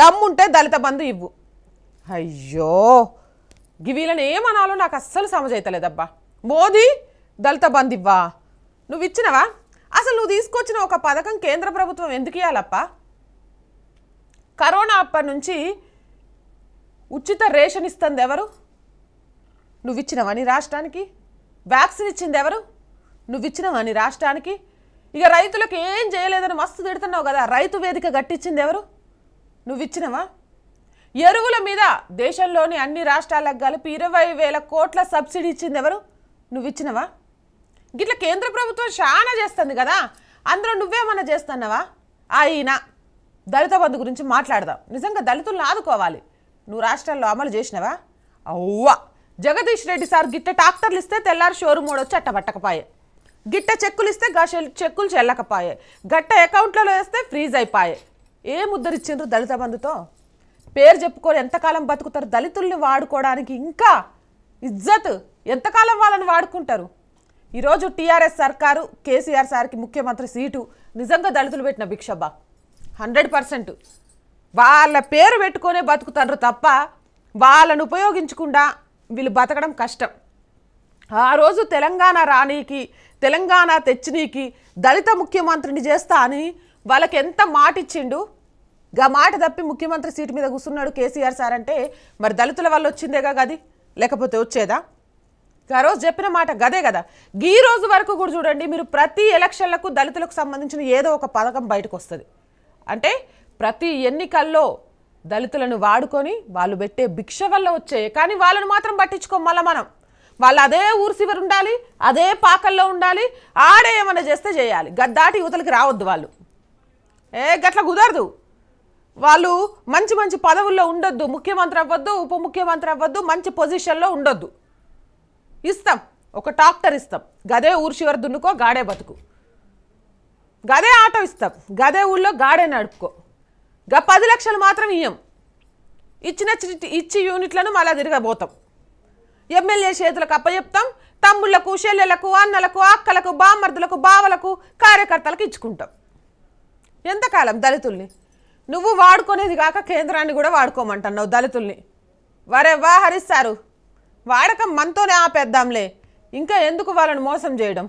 దమ్ముంటే దళిత బంధు ఇవ్వు అయ్యో వీళ్ళని ఏమనాలో నాకు అస్సలు సమజైతలేదబ్బా మోదీ దళిత బంధు ఇవ్వా నువ్వు ఇచ్చినవా అసలు నువ్వు తీసుకొచ్చిన ఒక పథకం కేంద్ర ప్రభుత్వం ఎందుకు ఇవ్వాలప్ప కరోనా అప్పటి నుంచి ఉచిత రేషన్ ఇస్తుంది ఎవరు నువ్వు ఇచ్చినవా నీ రాష్ట్రానికి వ్యాక్సిన్ ఇచ్చింది ఎవరు నువ్వు ఇచ్చినవా నీ రాష్ట్రానికి ఇక రైతులకు ఏం చేయలేదని మస్తు తిడుతున్నావు కదా రైతు వేదిక గట్టించింది ఎవరు నువ్విచ్చినవా ఎరువుల మీద దేశంలోని అన్ని రాష్ట్రాలకు కలిపి ఇరవై వేల కోట్ల సబ్సిడీ ఇచ్చింది ఎవరు నువ్విచ్చినవా గిట్ల కేంద్ర ప్రభుత్వం చాలా చేస్తుంది కదా అందులో నువ్వేమన్నా చేస్తున్నావా ఆయన దళిత బంధు గురించి మాట్లాడదాం నిజంగా దళితులను ఆదుకోవాలి నువ్వు రాష్ట్రాల్లో అమలు చేసినవా అవ్వా జగదీష్ రెడ్డి సార్ గిట్ట ట్రాక్టర్లు ఇస్తే తెల్లారి షోరూమ్ వచ్చి అట్టబట్టకపాయే గిట్ట చెక్కులు ఇస్తే గా చెక్కులు చెల్లకపాయే గట్ట అకౌంట్లలో వేస్తే ఫ్రీజ్ అయిపాయే ఏం ఉద్ధరించారు దళిత బంధుతో పేరు చెప్పుకొని ఎంతకాలం బతుకుతారు దళితుల్ని వాడుకోవడానికి ఇంకా ఇజ్జత్ ఎంతకాలం వాళ్ళని వాడుకుంటారు ఈరోజు టీఆర్ఎస్ సర్కారు కేసీఆర్ సార్కి ముఖ్యమంత్రి సీటు నిజంగా దళితులు పెట్టిన భిక్షబ్బా హండ్రెడ్ పర్సెంట్ వాళ్ళ పేరు పెట్టుకునే బతుకుతారు తప్ప వాళ్ళను ఉపయోగించకుండా వీళ్ళు బతకడం కష్టం ఆ రోజు తెలంగాణ రాణికి తెలంగాణ తెచ్చినీకి దళిత ముఖ్యమంత్రిని చేస్తా అని వాళ్ళకి ఎంత మాటిచ్చిండు గా మాట తప్పి ముఖ్యమంత్రి సీటు మీద కూర్చున్నాడు కేసీఆర్ సార్ అంటే మరి దళితుల వల్ల వచ్చిందేగా గది లేకపోతే వచ్చేదా ఆ రోజు చెప్పిన మాట గదే కదా ఈ రోజు వరకు కూడా చూడండి మీరు ప్రతి ఎలక్షన్లకు దళితులకు సంబంధించిన ఏదో ఒక పథకం బయటకు వస్తుంది అంటే ప్రతి ఎన్నికల్లో దళితులను వాడుకొని వాళ్ళు పెట్టే భిక్ష వల్ల వచ్చే కానీ వాళ్ళను మాత్రం పట్టించుకో మళ్ళీ మనం వాళ్ళు అదే ఊరు చివరి ఉండాలి అదే పాకల్లో ఉండాలి ఆడే ఏమైనా చేస్తే చేయాలి గద్దాటి యువతలకి రావద్దు వాళ్ళు ఏ గట్ల కుదరదు వాళ్ళు మంచి మంచి పదవుల్లో ఉండొద్దు ముఖ్యమంత్రి అవ్వద్దు ఉప ముఖ్యమంత్రి అవ్వద్దు మంచి పొజిషన్లో ఉండొద్దు ఇస్తాం ఒక టాక్టర్ ఇస్తాం గదే ఊరు చివరి దున్నుకో గాడే బతుకు గదే ఆటో ఇస్తాం గదే ఊళ్ళో గాడే నడుపుకో గా పది లక్షలు మాత్రం ఇయ్యం ఇచ్చిన ఇచ్చి యూనిట్లను మళ్ళీ తిరగబోతాం ఎమ్మెల్యే చేతులకు అప్పచెప్తాం తమ్ముళ్లకు చెల్లెలకు అన్నలకు అక్కలకు బామర్దులకు బావలకు కార్యకర్తలకు ఇచ్చుకుంటాం ఎంతకాలం దళితుల్ని నువ్వు వాడుకునేది కాక కేంద్రాన్ని కూడా వాడుకోమంటున్నావు దళితుల్ని వరెవ్వా హరిస్తారు వాడకం మనతోనే ఆపేద్దాంలే ఇంకా ఎందుకు వాళ్ళని మోసం చేయడం